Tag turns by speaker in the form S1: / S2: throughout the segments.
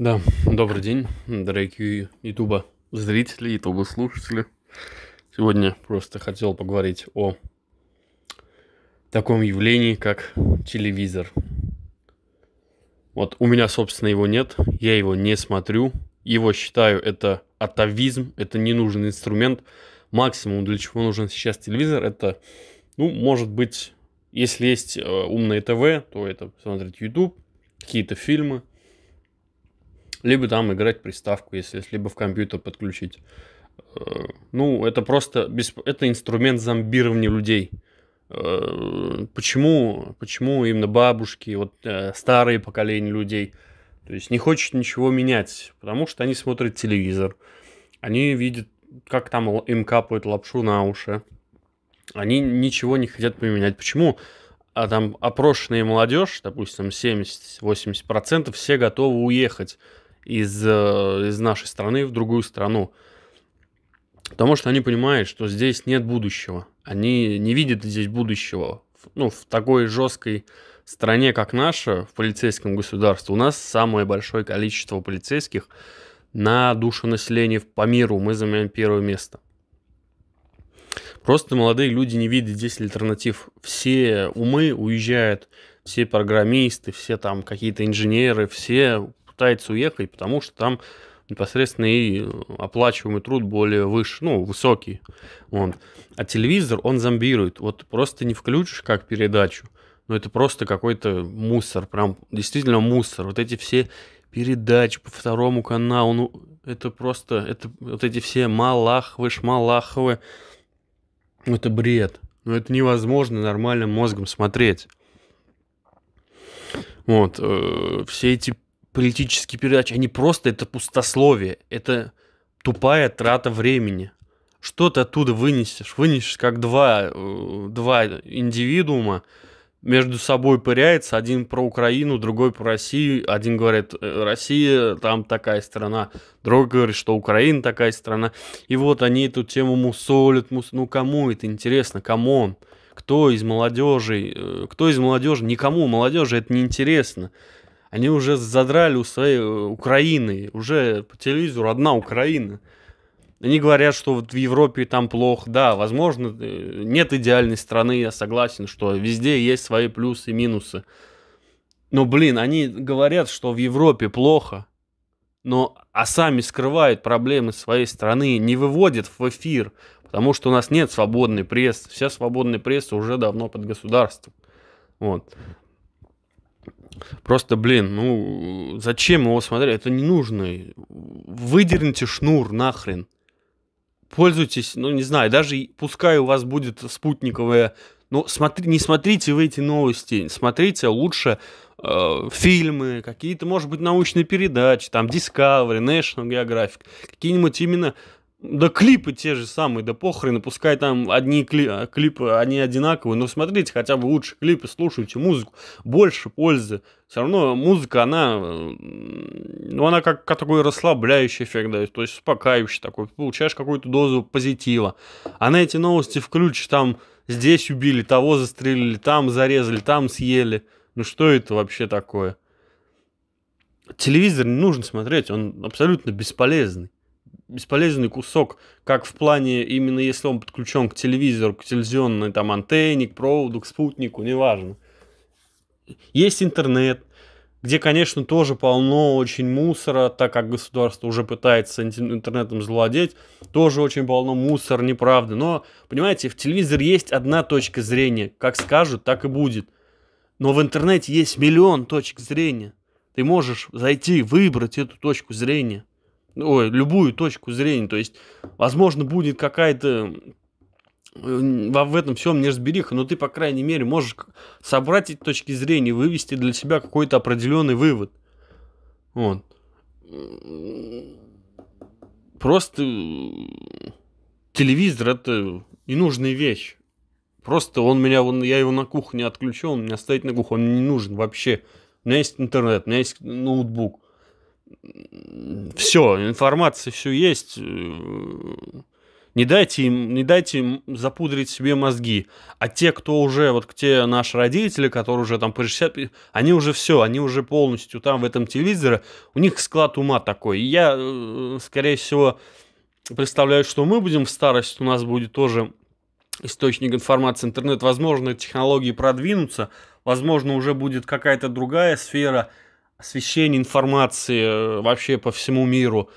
S1: Да, добрый день, дорогие Ютуба зрители, Ютуба слушатели. Сегодня просто хотел поговорить о таком явлении, как телевизор. Вот у меня, собственно, его нет, я его не смотрю. Его считаю это атовизм, это ненужный инструмент. Максимум, для чего нужен сейчас телевизор, это, ну, может быть, если есть э, умное ТВ, то это смотреть YouTube, какие-то фильмы – либо там играть приставку, если, либо в компьютер подключить. Э, ну, это просто бесп... это инструмент зомбирования людей. Э, почему, почему именно бабушки, вот э, старые поколения людей, то есть не хочет ничего менять, потому что они смотрят телевизор, они видят, как там им капают лапшу на уши, они ничего не хотят поменять. Почему? а там опрошенная молодежь, допустим, 70-80%, все готовы уехать из, э, из нашей страны в другую страну. Потому что они понимают, что здесь нет будущего. Они не видят здесь будущего. Ну, в такой жесткой стране, как наша, в полицейском государстве, у нас самое большое количество полицейских на душу населения по миру. Мы занимаем первое место. Просто молодые люди не видят здесь альтернатив. Все умы уезжают, все программисты, все там какие-то инженеры, все пытается уехать, потому что там непосредственно и э, оплачиваемый труд более выше, ну, высокий. Вот. А телевизор, он зомбирует. Вот просто не включишь как передачу, но это просто какой-то мусор, прям действительно мусор. Вот эти все передачи по второму каналу, ну, это просто, это вот эти все Малаховы, Шмалаховы, ну, это бред. ну это невозможно нормальным мозгом смотреть. Вот, э, все эти политические передачи, они просто это пустословие, это тупая трата времени. Что ты оттуда вынесешь? Вынесешь как два, э, два индивидуума, между собой пыряется, один про Украину, другой про Россию, один говорит, «Э, Россия там такая страна, другой говорит, что Украина такая страна, и вот они эту тему мусолят, мус... ну кому это интересно, кому он, кто из молодежи, э, кто из молодежи, никому молодежи это не интересно, они уже задрали у своей э, Украины, уже по телевизору одна Украина. Они говорят, что вот в Европе там плохо. Да, возможно, э, нет идеальной страны, я согласен, что везде есть свои плюсы и минусы. Но, блин, они говорят, что в Европе плохо, но а сами скрывают проблемы своей страны, не выводят в эфир, потому что у нас нет свободной прессы. Вся свободная пресса уже давно под государством. Вот. Просто, блин, ну зачем его смотреть? Это не нужно. Выдерните шнур нахрен. Пользуйтесь, ну не знаю, даже пускай у вас будет спутниковая... Ну, смотри, не смотрите вы эти новости, смотрите лучше э, фильмы, какие-то, может быть, научные передачи, там Discovery, National Geographic, какие-нибудь именно да клипы те же самые, да похрен, пускай там одни кли а, клипы, они одинаковые, но смотрите хотя бы лучше клипы, слушайте музыку, больше пользы. Все равно музыка, она, ну, она как, как такой расслабляющий эффект дает, то есть успокаивающий такой, получаешь какую-то дозу позитива. А на эти новости включишь, там, здесь убили, того застрелили, там зарезали, там съели. Ну что это вообще такое? Телевизор не нужно смотреть, он абсолютно бесполезный бесполезный кусок, как в плане, именно если он подключен к телевизору, к телевизионной там антенне, к проводу, к спутнику, неважно. Есть интернет, где, конечно, тоже полно очень мусора, так как государство уже пытается интернетом злодеть, тоже очень полно мусора, неправды. Но, понимаете, в телевизоре есть одна точка зрения. Как скажут, так и будет. Но в интернете есть миллион точек зрения. Ты можешь зайти, выбрать эту точку зрения ой, любую точку зрения. То есть, возможно, будет какая-то во в этом всем не разбериха, но ты, по крайней мере, можешь собрать эти точки зрения, вывести для себя какой-то определенный вывод. Вот. Просто телевизор это ненужная вещь. Просто он меня, он, я его на кухне отключил, он меня стоит на кухне, он не нужен вообще. У меня есть интернет, у меня есть ноутбук все, информация все есть. Э, не дайте им, не дайте им запудрить себе мозги. А те, кто уже, вот те наши родители, которые уже там по 60, они уже все, они уже полностью там в этом телевизоре, у них склад ума такой. И я, э, скорее всего, представляю, что мы будем в старость, у нас будет тоже источник информации интернет. Возможно, технологии продвинутся, возможно, уже будет какая-то другая сфера – освещение информации э, вообще по всему миру.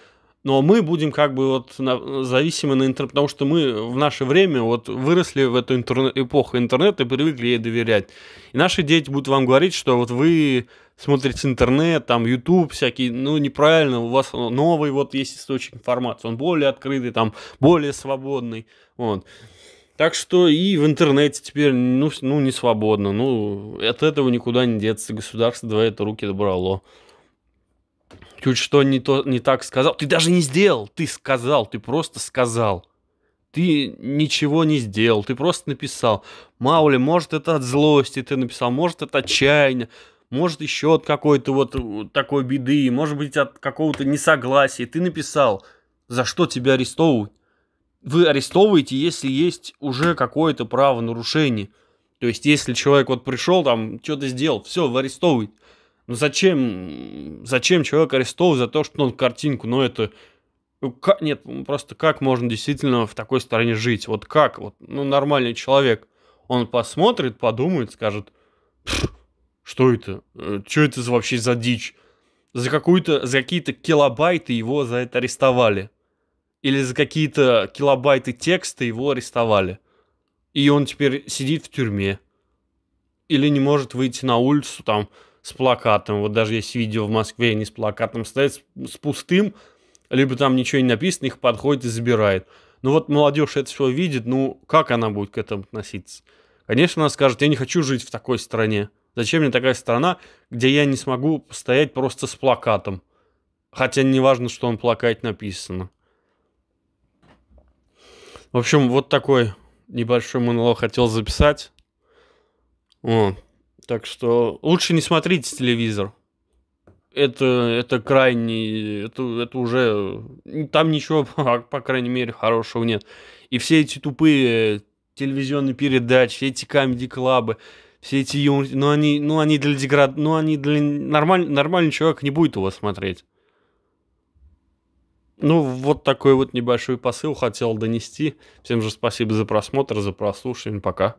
S1: Но мы будем как бы вот на, зависимы на интернет, потому что мы в наше время вот выросли в эту интернет, эпоху интернета и привыкли ей доверять. И наши дети будут вам говорить, что вот вы смотрите интернет, там YouTube всякие, ну неправильно, у вас новый вот есть источник информации, он более открытый, там более свободный, вот. Так что и в интернете теперь, ну, ну, не свободно. Ну, от этого никуда не деться. Государство два это руки добрало. Чуть что не, то, не так сказал. Ты даже не сделал. Ты сказал. Ты просто сказал. Ты ничего не сделал. Ты просто написал. Маули, может, это от злости ты написал. Может, это отчаяние. Может, еще от какой-то вот такой беды. Может быть, от какого-то несогласия. Ты написал. За что тебя арестовывают? вы арестовываете, если есть уже какое-то правонарушение. То есть, если человек вот пришел, там, что-то сделал, все, вы арестовываете. Ну зачем, зачем человек арестовывать за то, что он картинку, ну это... Ну, нет, ну, просто как можно действительно в такой стране жить? Вот как? Вот, ну, нормальный человек, он посмотрит, подумает, скажет, что это? Э, что это вообще за дичь? За, какую-то, за какие-то килобайты его за это арестовали или за какие-то килобайты текста его арестовали. И он теперь сидит в тюрьме. Или не может выйти на улицу там с плакатом. Вот даже есть видео в Москве, они с плакатом стоят, с, пустым, либо там ничего не написано, их подходит и забирает. Ну вот молодежь это все видит, ну как она будет к этому относиться? Конечно, она скажет, я не хочу жить в такой стране. Зачем мне такая страна, где я не смогу стоять просто с плакатом? Хотя не важно, что он плакать написано. В общем, вот такой небольшой монолог хотел записать. О, так что лучше не смотрите телевизор. Это, это крайне... Это, это уже... Там ничего, по крайней мере, хорошего нет. И все эти тупые телевизионные передачи, все эти комедий-клабы, все эти юмор... Ну, они, ну, они для деград... Ну, они для... Нормаль... Нормальный человек не будет его смотреть. Ну, вот такой вот небольшой посыл хотел донести. Всем же спасибо за просмотр, за прослушивание. Пока.